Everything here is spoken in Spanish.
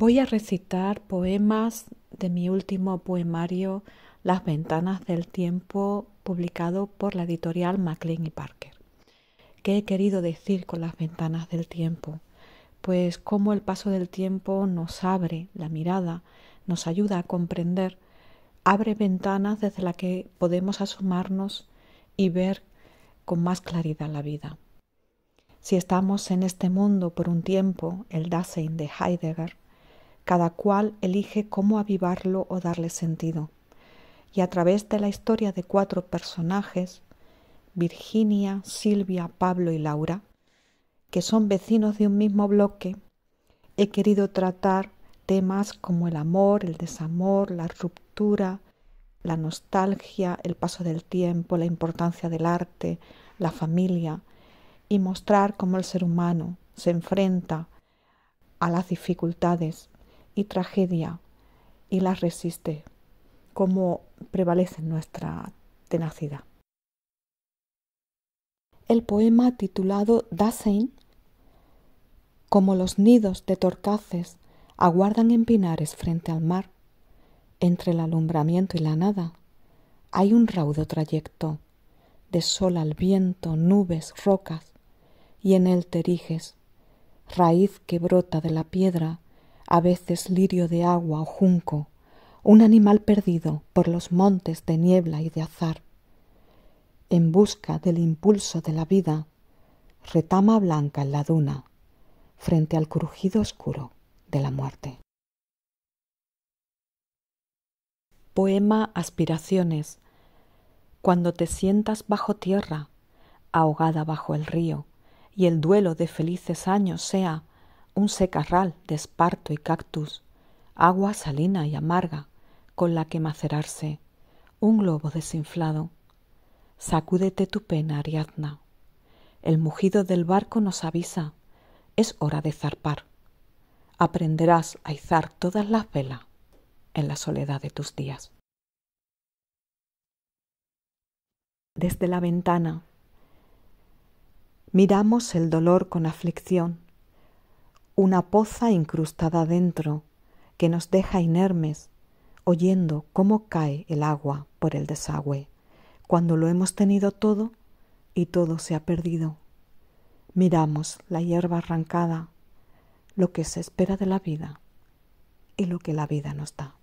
Voy a recitar poemas de mi último poemario Las ventanas del tiempo, publicado por la editorial Maclean y Parker. ¿Qué he querido decir con las ventanas del tiempo? Pues cómo el paso del tiempo nos abre la mirada, nos ayuda a comprender, abre ventanas desde las que podemos asomarnos y ver con más claridad la vida. Si estamos en este mundo por un tiempo, el Dasein de Heidegger, cada cual elige cómo avivarlo o darle sentido. Y a través de la historia de cuatro personajes, Virginia, Silvia, Pablo y Laura, que son vecinos de un mismo bloque, he querido tratar temas como el amor, el desamor, la ruptura, la nostalgia, el paso del tiempo, la importancia del arte, la familia, y mostrar cómo el ser humano se enfrenta a las dificultades y tragedia y las resiste, como prevalece nuestra tenacidad. El poema titulado Dasein, como los nidos de torcaces aguardan en pinares frente al mar, entre el alumbramiento y la nada, hay un raudo trayecto, de sol al viento, nubes, rocas, y en él te eriges, raíz que brota de la piedra a veces lirio de agua o junco, un animal perdido por los montes de niebla y de azar. En busca del impulso de la vida, retama blanca en la duna, frente al crujido oscuro de la muerte. Poema Aspiraciones. Cuando te sientas bajo tierra, ahogada bajo el río, y el duelo de felices años sea un secarral de esparto y cactus, agua salina y amarga con la que macerarse, un globo desinflado. Sacúdete tu pena, Ariadna. El mugido del barco nos avisa. Es hora de zarpar. Aprenderás a izar todas las velas en la soledad de tus días. Desde la ventana miramos el dolor con aflicción una poza incrustada dentro que nos deja inermes, oyendo cómo cae el agua por el desagüe, cuando lo hemos tenido todo y todo se ha perdido. Miramos la hierba arrancada, lo que se espera de la vida y lo que la vida nos da.